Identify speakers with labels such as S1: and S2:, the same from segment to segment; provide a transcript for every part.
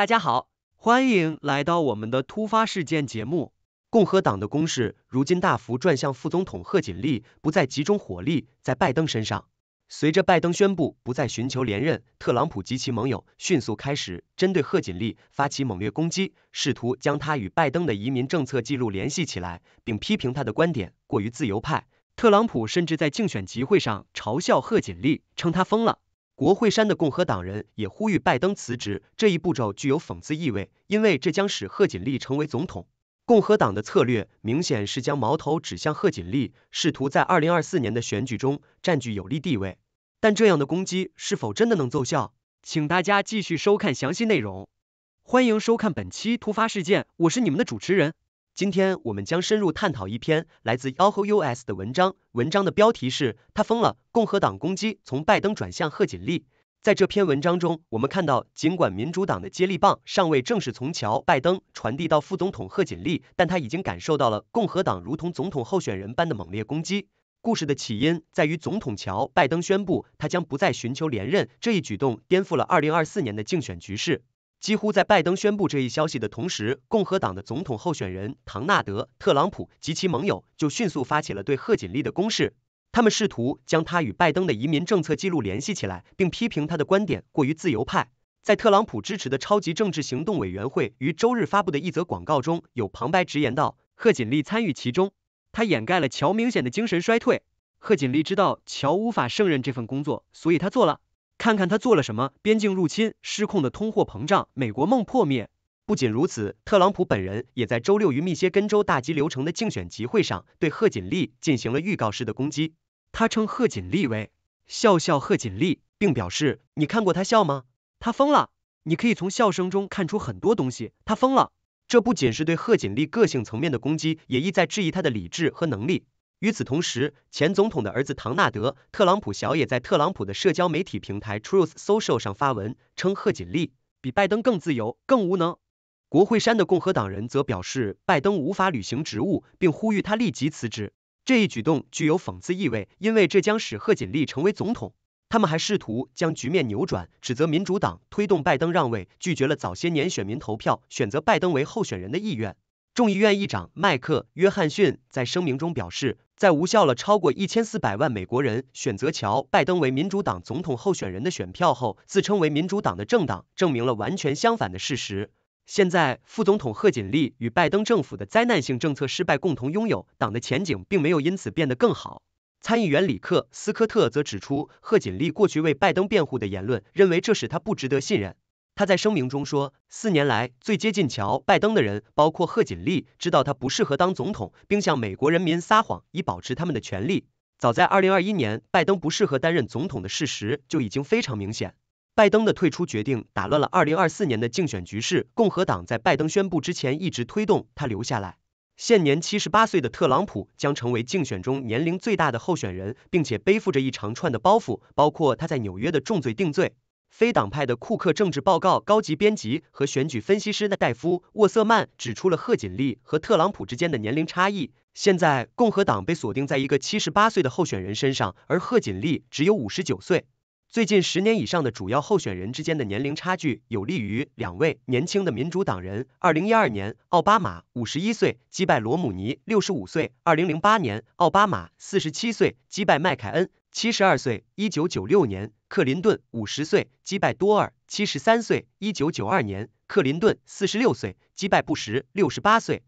S1: 大家好，欢迎来到我们的突发事件节目。共和党的攻势如今大幅转向副总统贺锦丽，不再集中火力在拜登身上。随着拜登宣布不再寻求连任，特朗普及其盟友迅速开始针对贺锦丽发起猛烈攻击，试图将他与拜登的移民政策记录联系起来，并批评他的观点过于自由派。特朗普甚至在竞选集会上嘲笑贺锦丽，称他疯了。国会山的共和党人也呼吁拜登辞职，这一步骤具有讽刺意味，因为这将使贺锦丽成为总统。共和党的策略明显是将矛头指向贺锦丽，试图在二零二四年的选举中占据有利地位。但这样的攻击是否真的能奏效？请大家继续收看详细内容。欢迎收看本期突发事件，我是你们的主持人。今天我们将深入探讨一篇来自 Yahoo US 的文章。文章的标题是“他疯了：共和党攻击从拜登转向贺锦丽”。在这篇文章中，我们看到，尽管民主党的接力棒尚未正式从乔·拜登传递到副总统贺锦丽，但他已经感受到了共和党如同总统候选人般的猛烈攻击。故事的起因在于，总统乔·拜登宣布他将不再寻求连任，这一举动颠覆了二零二四年的竞选局势。几乎在拜登宣布这一消息的同时，共和党的总统候选人唐纳德·特朗普及其盟友就迅速发起了对贺锦丽的攻势。他们试图将他与拜登的移民政策记录联系起来，并批评他的观点过于自由派。在特朗普支持的超级政治行动委员会于周日发布的一则广告中，有旁白直言道：“贺锦丽参与其中，他掩盖了乔明显的精神衰退。贺锦丽知道乔无法胜任这份工作，所以他做了。”看看他做了什么：边境入侵、失控的通货膨胀、美国梦破灭。不仅如此，特朗普本人也在周六于密歇根州大急流城的竞选集会上对贺锦丽进行了预告式的攻击。他称贺锦丽为“笑笑贺锦丽”，并表示：“你看过他笑吗？他疯了！你可以从笑声中看出很多东西。他疯了！”这不仅是对贺锦丽个性层面的攻击，也意在质疑他的理智和能力。与此同时，前总统的儿子唐纳德·特朗普小也在特朗普的社交媒体平台 Truth Social 上发文，称贺锦丽比拜登更自由、更无能。国会山的共和党人则表示，拜登无法履行职务，并呼吁他立即辞职。这一举动具有讽刺意味，因为这将使贺锦丽成为总统。他们还试图将局面扭转，指责民主党推动拜登让位，拒绝了早些年选民投票选择拜登为候选人的意愿。众议院议长迈克·约翰逊在声明中表示，在无效了超过一千四百万美国人选择乔·拜登为民主党总统候选人的选票后，自称为民主党的政党证明了完全相反的事实。现在，副总统贺锦丽与拜登政府的灾难性政策失败共同拥有党的前景，并没有因此变得更好。参议员里克斯科特则指出，贺锦丽过去为拜登辩护的言论，认为这使他不值得信任。他在声明中说，四年来最接近乔·拜登的人包括贺锦丽，知道他不适合当总统，并向美国人民撒谎以保持他们的权利。早在二零二一年，拜登不适合担任总统的事实就已经非常明显。拜登的退出决定打乱了二零二四年的竞选局势。共和党在拜登宣布之前一直推动他留下来。现年七十八岁的特朗普将成为竞选中年龄最大的候选人，并且背负着一长串的包袱，包括他在纽约的重罪定罪。非党派的库克政治报告高级编辑和选举分析师的戴夫沃瑟曼指出了贺锦丽和特朗普之间的年龄差异。现在共和党被锁定在一个七十八岁的候选人身上，而贺锦丽只有五十九岁。最近十年以上的主要候选人之间的年龄差距有利于两位年轻的民主党人。二零一二年，奥巴马五十一岁击败罗姆尼六十五岁；二零零八年，奥巴马四十七岁击败麦凯恩七十二岁；一九九六年，克林顿五十岁击败多尔七十三岁；一九九二年，克林顿四十六岁击败布什六十八岁。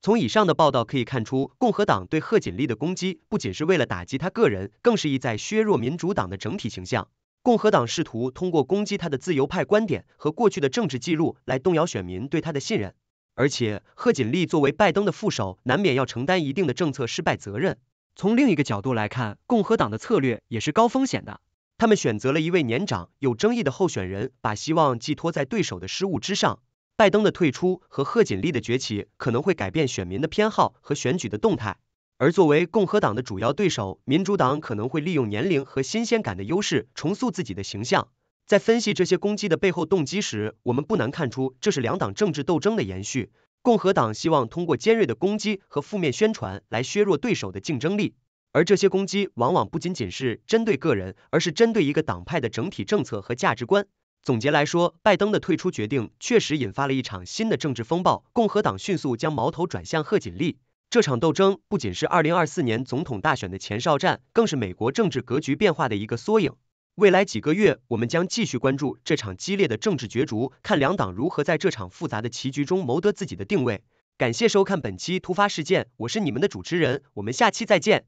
S1: 从以上的报道可以看出，共和党对贺锦丽的攻击不仅是为了打击他个人，更是意在削弱民主党的整体形象。共和党试图通过攻击他的自由派观点和过去的政治记录来动摇选民对他的信任，而且贺锦丽作为拜登的副手，难免要承担一定的政策失败责任。从另一个角度来看，共和党的策略也是高风险的，他们选择了一位年长有争议的候选人，把希望寄托在对手的失误之上。拜登的退出和贺锦丽的崛起可能会改变选民的偏好和选举的动态。而作为共和党的主要对手，民主党可能会利用年龄和新鲜感的优势重塑自己的形象。在分析这些攻击的背后动机时，我们不难看出，这是两党政治斗争的延续。共和党希望通过尖锐的攻击和负面宣传来削弱对手的竞争力，而这些攻击往往不仅仅是针对个人，而是针对一个党派的整体政策和价值观。总结来说，拜登的退出决定确实引发了一场新的政治风暴，共和党迅速将矛头转向贺锦丽。这场斗争不仅是二零二四年总统大选的前哨战，更是美国政治格局变化的一个缩影。未来几个月，我们将继续关注这场激烈的政治角逐，看两党如何在这场复杂的棋局中谋得自己的定位。感谢收看本期突发事件，我是你们的主持人，我们下期再见。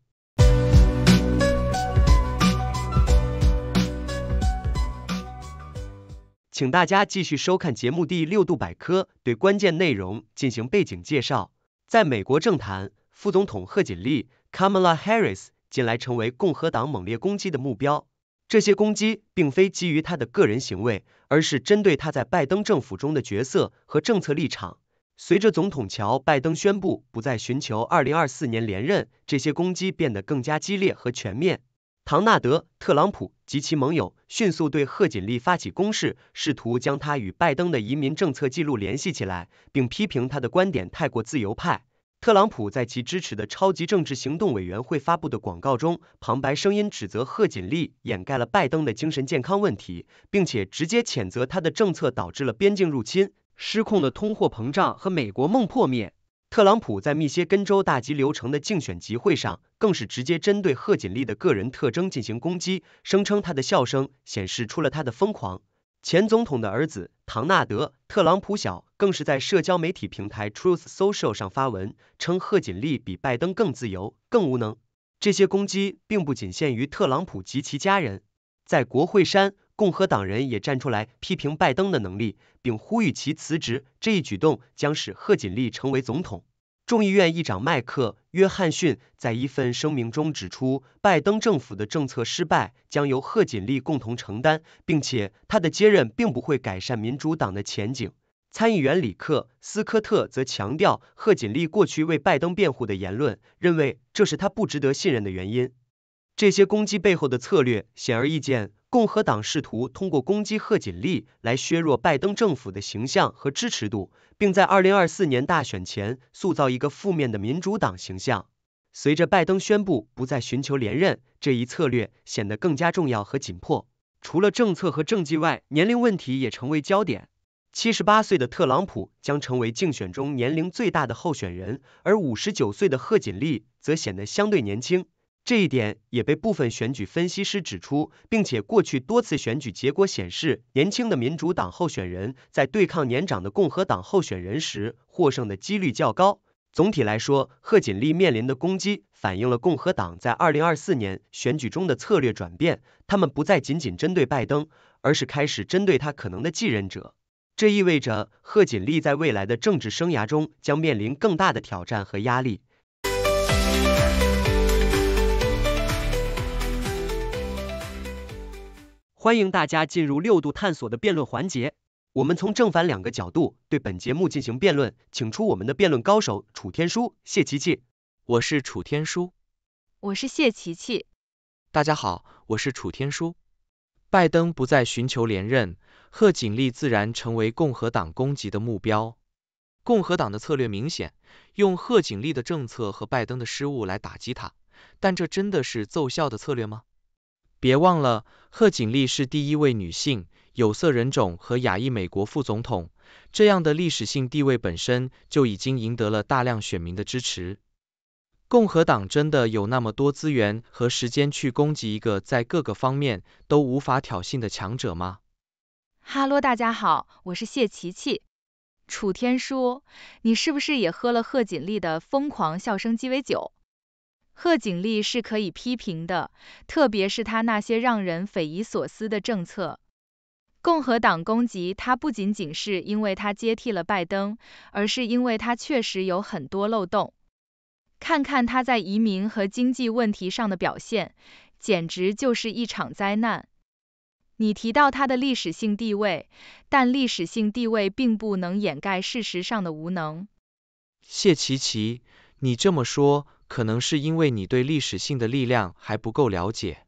S1: 请大家继续收看节目第六度百科，对关键内容进行背景介绍。在美国政坛，副总统贺锦丽 （Kamala Harris） 近来成为共和党猛烈攻击的目标。这些攻击并非基于她的个人行为，而是针对她在拜登政府中的角色和政策立场。随着总统乔·拜登宣布不再寻求2024年连任，这些攻击变得更加激烈和全面。唐纳德·特朗普及其盟友迅速对贺锦丽发起攻势，试图将她与拜登的移民政策记录联系起来，并批评她的观点太过自由派。特朗普在其支持的超级政治行动委员会发布的广告中，旁白声音指责贺锦丽掩盖了拜登的精神健康问题，并且直接谴责他的政策导致了边境入侵、失控的通货膨胀和美国梦破灭。特朗普在密歇根州大吉流城的竞选集会上，更是直接针对贺锦丽的个人特征进行攻击，声称她的笑声显示出了她的疯狂。前总统的儿子唐纳德·特朗普小更是在社交媒体平台 Truth Social 上发文，称贺锦丽比拜登更自由、更无能。这些攻击并不仅限于特朗普及其家人，在国会山。共和党人也站出来批评拜登的能力，并呼吁其辞职。这一举动将使贺锦丽成为总统。众议院议长迈克·约翰逊在一份声明中指出，拜登政府的政策失败将由贺锦丽共同承担，并且他的接任并不会改善民主党的前景。参议员里克斯科特则强调，贺锦丽过去为拜登辩护的言论，认为这是他不值得信任的原因。这些攻击背后的策略显而易见。共和党试图通过攻击贺锦丽来削弱拜登政府的形象和支持度，并在二零二四年大选前塑造一个负面的民主党形象。随着拜登宣布不再寻求连任，这一策略显得更加重要和紧迫。除了政策和政绩外，年龄问题也成为焦点。七十八岁的特朗普将成为竞选中年龄最大的候选人，而五十九岁的贺锦丽则显得相对年轻。这一点也被部分选举分析师指出，并且过去多次选举结果显示，年轻的民主党候选人在对抗年长的共和党候选人时获胜的几率较高。总体来说，贺锦丽面临的攻击反映了共和党在二零二四年选举中的策略转变，他们不再仅仅针对拜登，而是开始针对他可能的继任者。这意味着贺锦丽在未来的政治生涯中将面临更大的挑战和压力。欢迎大家进入六度探索的辩论环节，我们从正反两个角度对本节目进行辩论，请出我们的辩论高手楚天舒、谢琪琪。我是楚天舒，我是谢琪琪。大家好，我是楚天舒。
S2: 拜登不再寻求连任，贺锦丽自然成为共和党攻击的目标。共和党的策略明显，用贺锦丽的政策和拜登的失误来打击他，但这真的是奏效的策略吗？别忘了，贺锦丽是第一位女性、有色人种和亚裔美国副总统，这样的历史性地位本身就已经赢得了大量选民的支持。共和党真的有那么多资源和时间去攻击一个在各个方面都无法挑衅的强者吗？
S3: 哈喽，大家好，我是谢琪琪，楚天舒，你是不是也喝了贺锦丽的疯狂笑声鸡尾酒？贺锦丽是可以批评的，特别是他那些让人匪夷所思的政策。共和党攻击他不仅仅是因为他接替了拜登，而是因为他确实有很多漏洞。看看他在移民和经济问题上的表现，简直就是一场灾难。你提到他的历史性地位，但历史性地位并不能掩盖事实上的无能。
S2: 谢奇奇，你这么说。可能是因为你对历史性的力量还不够了解。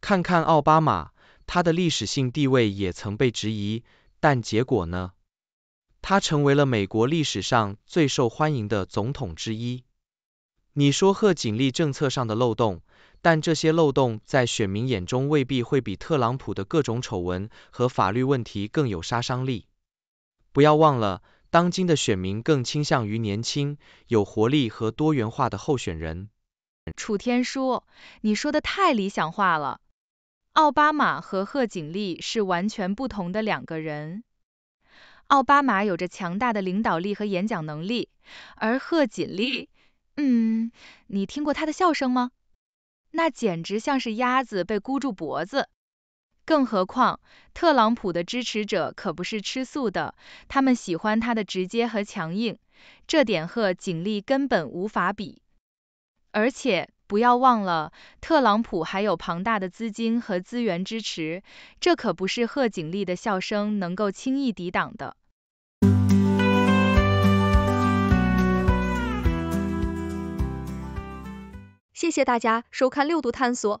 S2: 看看奥巴马，他的历史性地位也曾被质疑，但结果呢？他成为了美国历史上最受欢迎的总统之一。你说贺锦丽政策上的漏洞，但这些漏洞在选民眼中未必会比特朗普的各种丑闻和法律问题更有杀伤力。不要忘了。当今的选民更倾向于年轻、有活力和多元化的候选人。
S3: 楚天舒，你说的太理想化了。奥巴马和贺锦丽是完全不同的两个人。奥巴马有着强大的领导力和演讲能力，而贺锦丽，嗯，你听过他的笑声吗？那简直像是鸭子被箍住脖子。更何况，特朗普的支持者可不是吃素的，他们喜欢他的直接和强硬，这点和锦力根本无法比。而且，不要忘了，特朗普还有庞大的资金和资源支持，这可不是贺锦丽的笑声能够轻易抵挡的。谢谢大家收看六度探索。